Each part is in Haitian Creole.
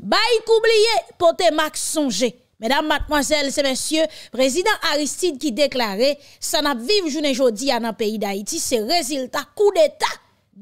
Bay koubliye pote mak sonje, medam matmwazel se monsye, prezident Aristide ki deklare sanap viv jounen jodi anan peyi da iti se rezilta kou deta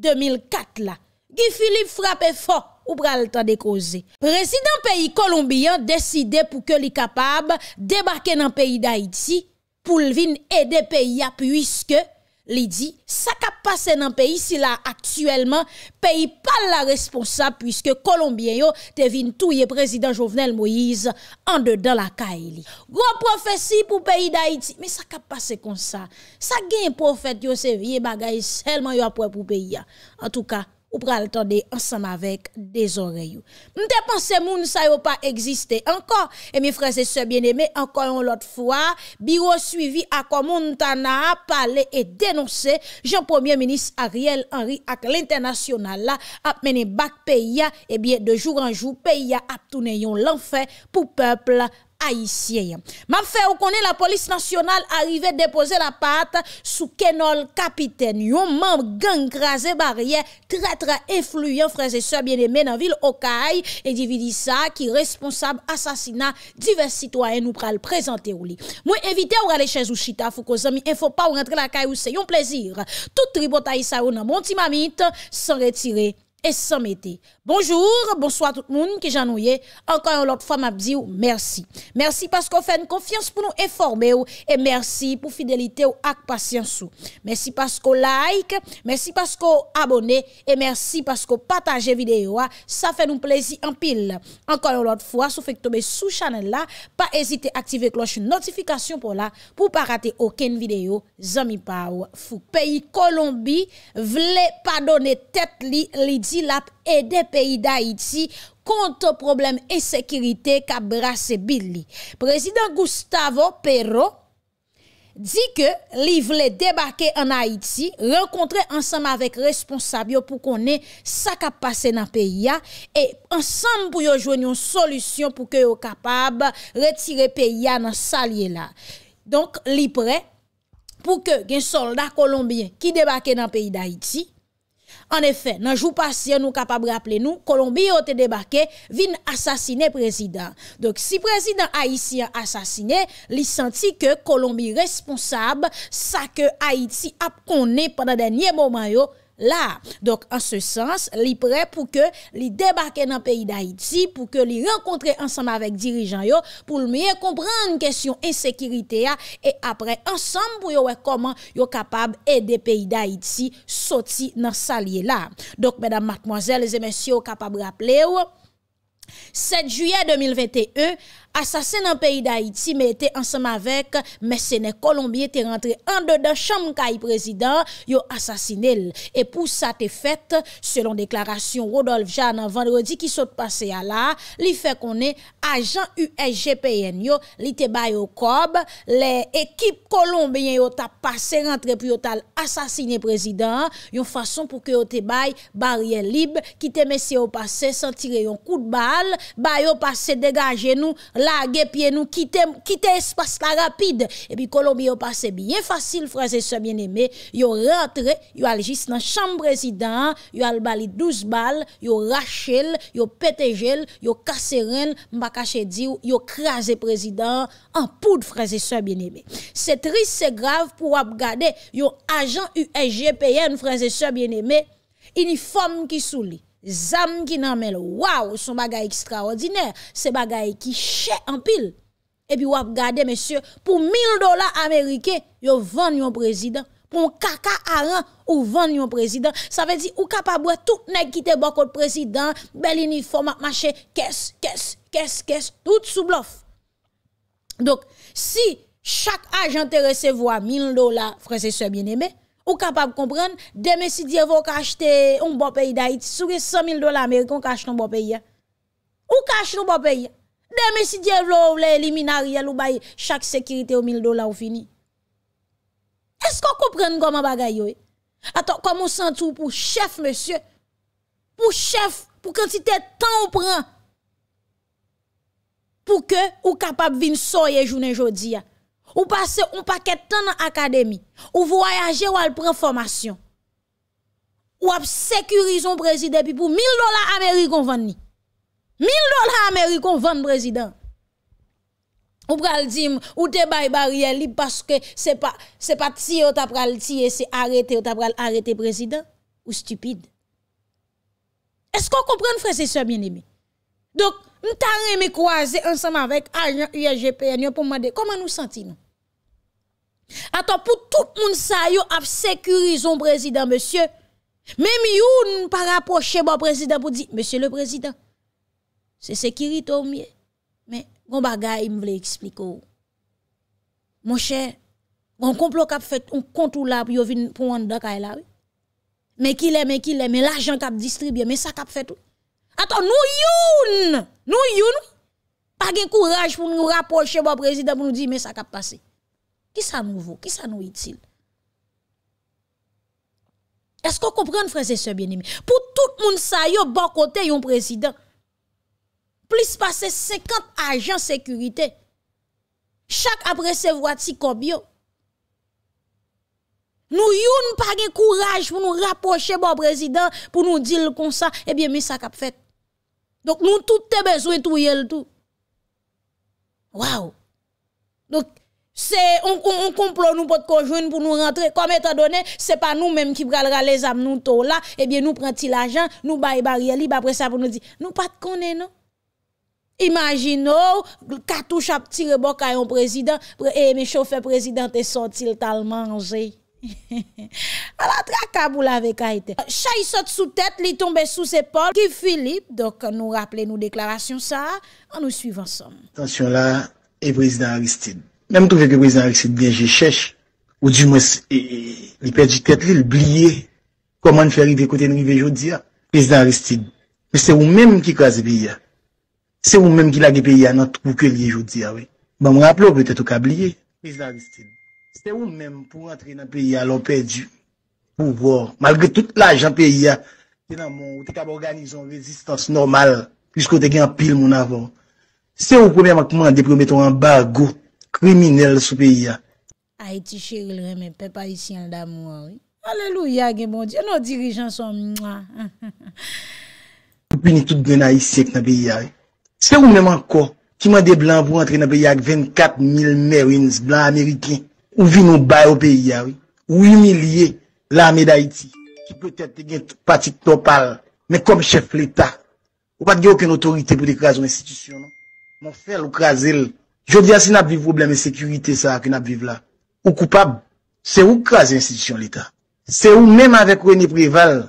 2004 la. Gifilip frape fò ou pral ta dekoze. Prezident peyi kolombiyan deside pou ke li kapab debake nan peyi da iti pou lvin ede peyi apuiske. Li di, sa ka pase nan peyi si la aktuelman, peyi pa la responsa pwiske Kolombien yo te vin touye prezident Jovenel Moïse an de dan la ka e li. Gro profesi pou peyi da iti, mi sa ka pase kon sa. Sa gen profet yo se viye bagay selman yo apwe pou peyi ya. An tou ka. Pour pral ensemble avec des oreilles. M'te pense moun sa yo pas exister encore. Et mes frères et sœurs bien-aimés, encore une autre fois, biro suivi à Montana a parlé et dénoncé Jean Premier ministre Ariel Henry à l'international là a mené bac pays et bien de jour en jour pays a tourné l'enfer pour peuple Aisyen. Mab fè ou konen la polis nasyonal arive depoze la pat sou kenol kapiten. Yon mamb gen graze barye kretre efluyen freze sa biene menan vil o kay edividi sa ki responsab asasina divers sitwayen ou pral prezante ou li. Mwen evite ou gale chenj ou chita fou kozami en fò pa ou rentre la kay ou se yon plezir. Tout tribot Aisyen ou nan monti mamit san retire. Bonjour, bonsoit tout moun ki janouye. Enkoyon lot fwa mabdi ou mersi. Mersi paskou fèn konfians pou nou eforme ou. E mersi pou fidelite ou ak pasyans ou. Mersi paskou like, mersi paskou abone. E mersi paskou pataje videyo a. Sa fèn nou plezi anpil. Enkoyon lot fwa sou fèk tobe sou chanel la. Pa ezite aktive kloche notifikasyon pou la. Pou pa rate oken videyo zami pa ou fou. Peyi Kolombi vle pa done tet li lidi. lap ede peyi d'Haïti kont problem e sekirite ka brase bil li. Prezident Gustavo Perro di ke li vle debake an Haïti, renkontre ansam avek responsabyo pou konen sa ka pase nan peyi ya e ansam pou yo jwen yon solusyon pou ke yo kapab retire peyi ya nan salye la. Donk, li pre pou ke gen soldat kolombien ki debake nan peyi d'Haïti En efè, nanjou pasyen nou kapab rapple nou, Kolombi yo te debake, vin asasine prezident. Dok si prezident Haitien asasine, li senti ke Kolombi responsab sa ke Haiti ap konen pandan denye momanyo, La, donk an se sens, li pre pou ke li debake nan peyi d'Haïti pou ke li renkontre ansanm avèk dirijan yo pou l'meye kompre an kèsyon e sekirite ya E apre ansanm pou yo wè koman yo kapab edè peyi d'Haïti soti nan salye la Donk mèdam matmoazèl, zè mèsyo kapab rap lè ou, 7 juyè 2021 Asasine an peyi da Iti... Me ete ansam avek... Mesene Kolombie te rentre... An de dan chanm ka yi prezident... Yo asasine el... E pou sa te fet... Selon deklarasyon Rodolphe Jeanne... An vendredi ki sote pase ya la... Li fe konen... Ajan USGPN yo... Li te baye yo kob... Le ekip Kolombien yo ta pase... Rentre pou yo tal asasine prezident... Yon fason pou ke yo te baye... Barriye lib... Ki te mesye yo pase... San tire yon kou de bal... Baye yo pase degaje nou... lage pye nou, kite espas la rapide, epi Kolombi yo pase bien fasil, franze so bien eme, yo rentre, yo aljist nan chanm prezident, yo albali 12 bal, yo rachel, yo petejel, yo kase ren, mbakache diw, yo kreaze prezident, anpoud, franze so bien eme. Se tris se grav pou ap gade, yo ajan U.S.G.P.N., franze so bien eme, inifom ki sou li. zam qui nan mel wow, son bagay extraordinaire, des bagay qui chè en pile. Et puis, avez gade, monsieur, pour 1000 dollars américains, yo vend yon président. Pour un caca à ou vend yon président. Ça veut dire, ou capable tout nèg qui te le président, bel uniforme, marché, caisse, caisse, caisse, caisse, tout sous bluff. Donc, si chaque agent te recevoir 1000 dollars, frère et bien aimé Ou kapab kompren, deme si diev ou kache te ou mbopey da iti, souge 100.000 dola Amerik, ou kache nou mbopey ya. Ou kache nou mbopey ya. Deme si diev lou ou le eliminari ya, lou baye, chak sekirite ou 1000 dola ou fini. Esko kompren goma bagay yo e? Atok, komon san tou pou chef, monsye. Pou chef, pou kantite tan ou pran. Pou ke ou kapab vin soye jounen jodi ya. Ou passe un paquet de temps dans l'académie. Ou voyager ou aller prendre formation. Ou ap un président puis pour 1000 dollars américains vendre. 1000 dollars américains vendre président. Ou pral dire ou te bay barrière parce que c'est pas c'est pas tire ou t'a pral tirer, c'est arrêter ou t'a pral arrêter président ou stupide. Est-ce qu'on comprend frère et sœurs bien-aimés Donc, nous t'arrêtons croiser ensemble avec agent UGPN pour demander comment nous sentons Ata pou tout moun sa yo ap sekurizon prezident monsye Mè mi youn pa rapoche ba bon prezident pou di Monsye le prezident Se sekirito mwen Mwen bon gwa bagay mwen vle ekspliko Monsye Gwa mkonplo kap fet un kontou la pou yo vin pou an da ka el la Mè kilè mè kilè mè l'ajan kap distribye mè sa kap fet Ata nou youn Nou youn Pa gen kouraj pou nou rapoche ba bon prezident pou nou di mè sa kap pase Qui ça nous vaut? Qui ça nous utile? Est-ce qu'on comprend, frères et sœurs bien-aimés? Pour tout le monde, ça y bon côté, un président. Plus passer 50 agents sécurité. Chaque après ses voit combien? Nous yon pas de courage pour nous rapprocher bon président pour nous dire comme ça eh bien mais ça cap fait. Donc nous tout est besoin tout yel tout. Waouh. Donc Se, on koumplo nou pot kojoun pou nou rentre, kom etadone, se pa nou menm ki bral ralez am nou to la, ebyen nou pranti l'ajan, nou baye bari alib, apre sa pou nou di, nou pat konen nou. Imaginou, katou chap tire bok ayon prezident, pre e me choufe prezident e soti l'talmanze. A la trakabou la vek aite. Chay sot sou tèt, li tombe sou sepol, ki Filip, dok nou rappele nou deklarasyon sa, an nou suivansom. Tansyon la, e prezident Aristide. Mè mè trove ki prezidant Aristide bel gen cheche. Ou di mwese li pedi ketri li bliye. Koman fè rive kote nre ve jodia? Prezidant Aristide. Pe se ou mèm ki kwa zvi ya. Se ou mèm ki lage pe ya nan tru ke li je jodia. Mè mè mè mwen ap lo pe te to ka bliye. Prezidant Aristide. Se ou mèm pou entre nan ah, pe ya lò pedi pou voir. Malge tout la jan pe ya. Ah, se nan mwè ou te kaborganizon rezistans normal. Pisko te gen pil moun avan. Se ou pou mè mè kouman deprometon an bagout. kriminelle sou peyi ya. Haiti chèril reme pe pa yisi an damou an wè. Aleluya gen bon diye, nou dirijan son mwa. Pupi ni tout gen a yisi ek nan peyi ya wè. Se ou mè man ko, ki man de blan vou antre nan peyi ya ak 24 mil merwins blan amerikin ou vin nou bay ou peyi ya wè, ou yimilye la amè d'Haiti ki pwetè te gen patik topal men kom chèf l'Etat. Ou pat gen okèn otorite pou de kras ou institisyon. Mon fèl ou kras el lè. Je ou di ase nap viv probleme sekurite sa a ki nap viv la. Ou koupab, se ou krasi institisyon l'Etat. Se ou menm avèk ou ene prival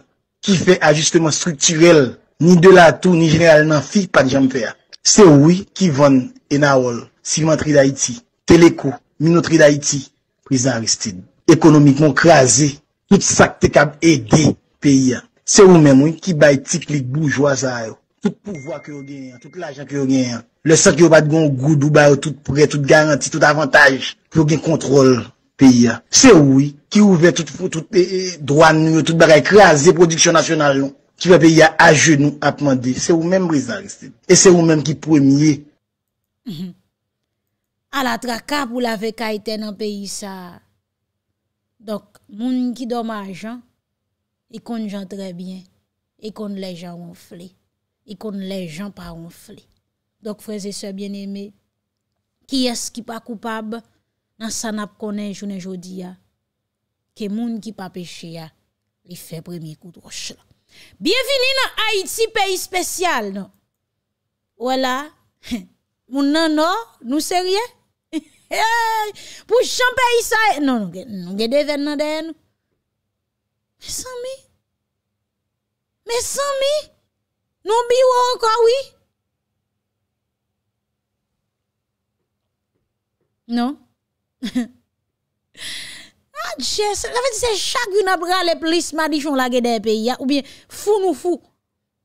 ki fè ajustement strukturel ni de la tou ni genelman fi pat jampè a. Se ou ki von ena wol, silman tri da iti, teleko, minotri da iti, prizan ristid, ekonomikman krasi, tout sak te kap edè peyi a. Se ou menm ou ki bay tik li boujwa sa a yo, tout pouvoi ki yo genyen, tout l'ajan ki yo genyen a. Le sèk yo pat goun goudou ba ou tout prè, tout garanti, tout avantaj pou gen kontrol pe ya. Se ou yi ki ouve tout pè, tout pè, drouan nou, tout barè, kre a zè prodiksyon nasyonaryon ki wè pe ya a jenou ap mandè. Se ou mèm brisa restè. E se ou mèm ki pwè miye. A la tra kap ou la vek a itè nan pe yi sa. Donk, moun yi ki dom a jan, yi kon jan trè byen, yi kon lè jan won flè, yi kon lè jan pa won flè. Dok freze se bien eme, ki es ki pa koupab nan san ap konen jounen jodi ya. Ke moun ki pa peche ya, li fe premi koutou. Bienveni nan Haiti, peyi spesyal nou. Wala, moun nan nou, nou se rye. Pou chan peyi sa, nou gen deven nan den. Me san mi, me san mi, nou biwo anka wii. Non? Ah, je, la fèd se chak yon ap rale plis madichon la gèdè peyi ya. Ou bien, fou nou fou.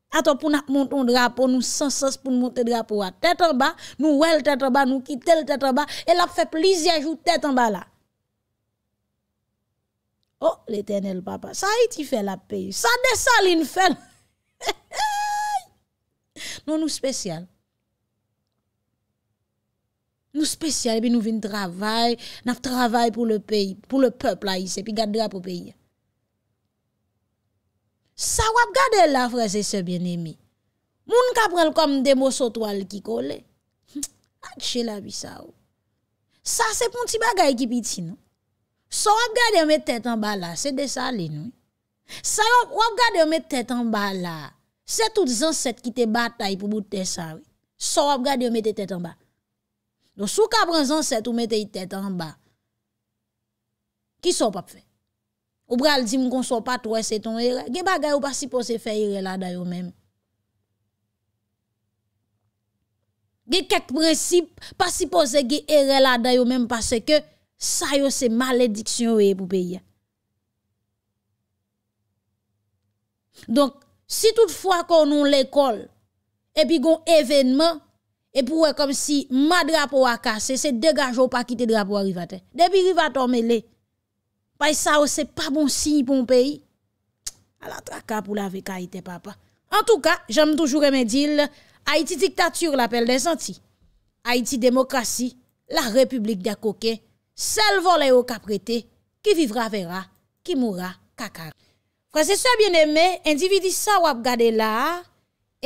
Ato pou nou monton drapo, nou sensos pou nou monton drapo wa. Tèt an ba, nou wèl tèt an ba, nou kitèl tèt an ba. El ap fè plis ya jou tèt an ba la. Oh, l'Eternel Papa, sa iti fè la peyi. Sa desa l'in fèl. Non nou spesyal. Nou spesyal epi nou vin travay, naf travay pou le pey, pou le pepl a yise, epi gadra pou pey. Sa wap gade la freze se bien emi. Moun ka prel kom de mou sotwal ki kole. Ak hm, che la bi sa ou. Oh. Sa sep moun ti bagay ki piti nou. Sa wap gade me tetan ba la, se de sa li nou. Sa wap gade me tetan ba la, se tout zan set ki te batay pou bout de sa ou. Sa wap gade me tetan ba la. Don sou ka prensan set ou mette yi tete an ba. Ki so pa pfe? Ou bral di m kon so pa, twe se ton ere, ge bagay ou pa sipose fe ire la dayo men. Ge kek prensip, pa sipose ge ere la dayo men, pase ke sa yo se malediksyon we pou beye. Don, si tout fwa kon ou l'ekol, epi gon evenman, E pouwe kom si ma drapo wak kase, se degaj ou pa kite drapo wak rivate. Depi rivate ou me le. Pay sa ou se pa bon sign pou mpeyi. A la traka pou la veka ite papa. En touka, jem toujou remedil, Haiti diktature l'apel de zanti. Haiti demokrasi, la republik de koke, sel volè ou ka prete, ki vivra vera, ki moura kakar. Kwa se sou a bien eme, endividi sa wap gade la,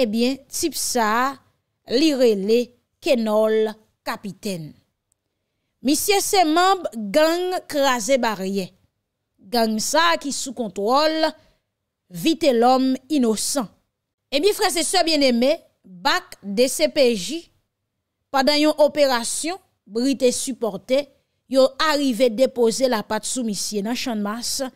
ebyen, tip sa... li rele kenol kapiten. Misye se mamb gang krasè barye, gang sa ki sou kontrol, vite lom inosan. Ebi frese se bieneme, bak de se peji, padan yon operasyon, brite supporte, yon arrive depose la pat sou misye nan chanmasa,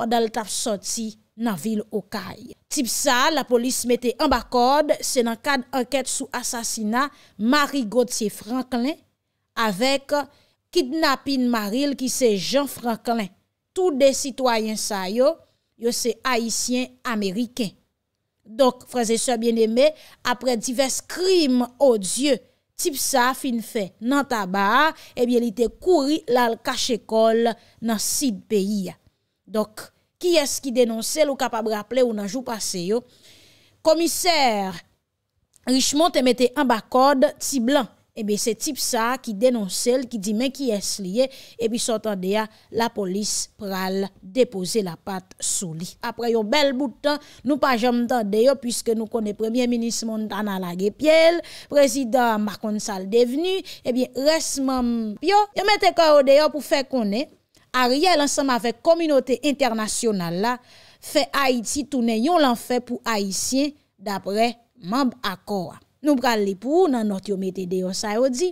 pandal tap soti nan vil Okay. Tip sa, la polis mette an bakod, se nan kad anket sou asasina, Marie Gauthier Franklin, avek kidnapin Marie, ki se Jean Franklin. Tout de sitwayen sa yo, yo se Haitien Ameriken. Dok, fraze so bien eme, apre divers krim odye, tip sa fin fe nan tabar, ebyen li te kouri lal kache kol nan sid peyi ya. Dok, ki es ki denonsel ou kapab rapple ou nanjou pase yo? Komiser, richemont te mette an bak kode, ti blan. Ebe, se tip sa ki denonsel, ki di men ki es liye, ebi sotan deya, la polis pral depose la pat sou li. Apre yo bel boutan, nou pa jom tan deyo, pwiske nou kone Premier Ministre Montanala Gepiel, Prezident Makonsal Devenu, ebi resman pyo, yo mette kode yo pou fe konen, a rye lansam avek kominote internasyonal la, fe Haiti tou ne yon lan fe pou Haitien dapre mamb akora. Nou bral li pou nan not yon metede yon sayo di.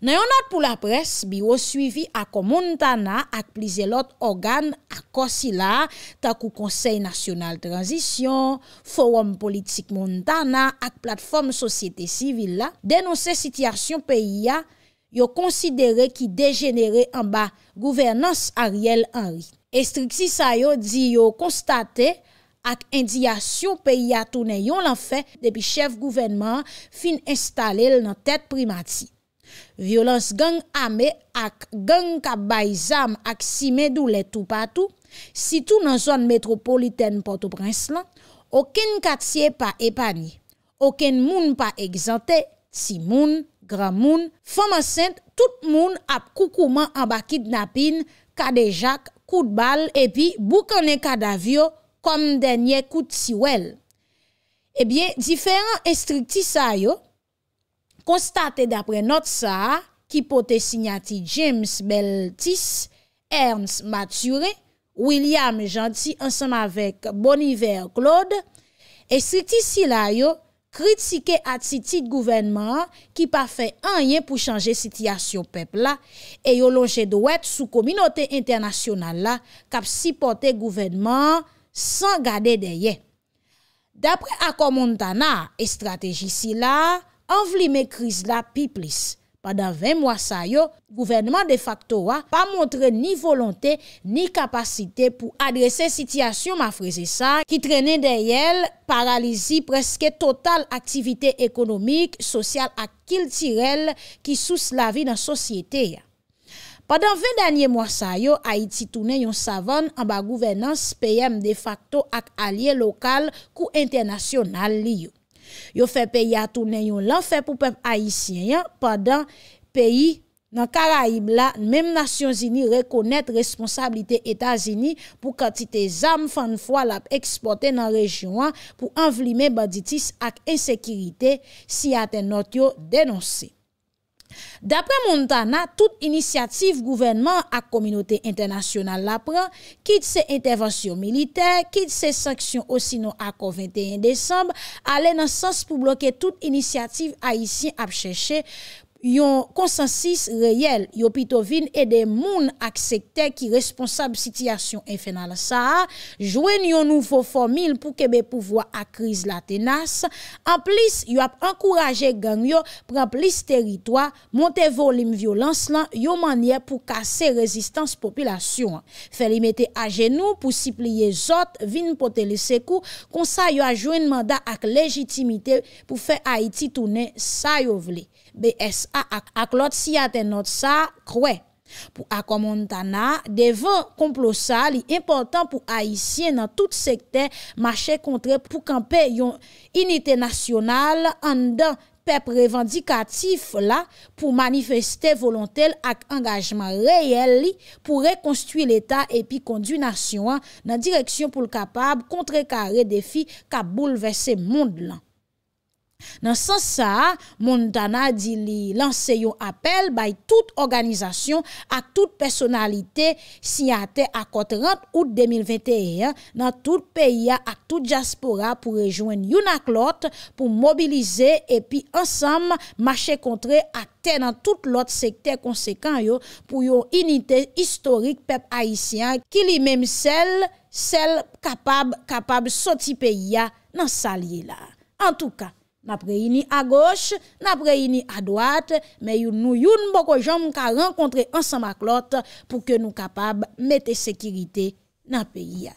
Nan yon nat pou la pres, bi yo suivi akon Montana ak plize lot organ akosila takou konsey nasyonal transisyon, forum politik Montana ak platform sosyete sivil la, denonse sityasyon peyi ya yo konsidere ki degenere anba gouvernance ariel anri. Estriksi sayo di yo konstate ak endiyasyon peyi atounen yon lan fe depi chef gouvenman fin installe l nan tet primati. Violans gang ame ak gang kabay zam ak si medou letou patou, sitou nan zon metropoliten Port-au-Prince lan, oken katye pa epani, oken moun pa egzante si moun, gran moun foman sent tout moun ap koukouman an bakit napin kade jak kout bal epi boukane kada vyo kom denye kout siwel. Ebyen, eh diferan estrikti sa yo konstate dapre not sa a ki pote sinyati James Beltis, Ernst Mathuré, William Gentil ansam avek Boniver Claude estrikti si la yo Kritike at si tit gouvenman ki pa fe anyen pou chanje sityasyon pep la e yo lonje de wet sou kominote internasyonan la kap sipote gouvenman san gade deye. Dapre akomontana e strateji si la, anvli me kriz la pi plis. Padan 20 mwa sa yo, gouvernement de facto wa pa montre ni volonte ni kapasite pou adrese sityasyon ma freze sa ki trene deyel paralizi preske total aktivite ekonomik, sosyal ak kiltirel ki sous la vi nan sosyete ya. Padan 20 danyen mwa sa yo, Haiti toune yon savan an ba gouvernance peyem de facto ak alye lokal kou internasyonal li yo. Yo fè peyi atounen yon lan fè pou pèm ayisyen yon, padan peyi nan Karaib la, mèm nasyon zini rekonèt responsabilite Etas zini pou katite zam fan fwa lap eksporten nan rejyon an pou anvlimen baditis ak ensekiritè si aten not yo denonsè. Dapre Montana, tout inisiatif gouvenman ak kominote internasyonal la pran, kit se intervensyon militer, kit se saksyon osinon ak kon 21 Desembe, ale nan sas pou bloke tout inisiatif aisyen ap cheshe. yon konsensis reyel yo pito vin edè moun aksekte ki responsab sitiyasyon enfenal sa a, jwen yon nouvo formil pou kebe pouvo a kriz la tenas, an plis yon ap ankouraje gangyo pran plis teritoa, monte volim violans lan, yon manye pou kase rezistans populasyon fel imete a genou pou sipliye zot vin potelisekou konsa yon ajwen manda ak legitimite pou fe Haiti toune sa yo vli BSA ak lot si ate not sa kwe pou akomontana devan komplo sa li important pou Aisyen nan tout sekte mache kontre pou kampe yon unité nasyonal an dan pep revendikatif la pou manifeste volontel ak engajman reyel li pou rekonstuit l'Etat epi konduinasyon nan direksyon pou l'kapab kontre kare defi Kaboul ve se moun de lan. nan san sa, moun dana di li lanse yon apel bay tout organizasyon ak tout personalite si a te akot 30 out 2021 nan tout peyi a ak tout diaspora pou rejouen yon ak lot pou mobilize epi ansam mache kontre ak te nan tout lot sekte konsekanyo pou yon unité historik pep haisyen ki li menm sel sel kapab kapab soti peyi a nan sa li la. An tou ka Napreini a goche, napreini a doate, me yon nou yon mboko jom ka renkontre ansan maklot pou ke nou kapab mette sekirite nan peyi ya.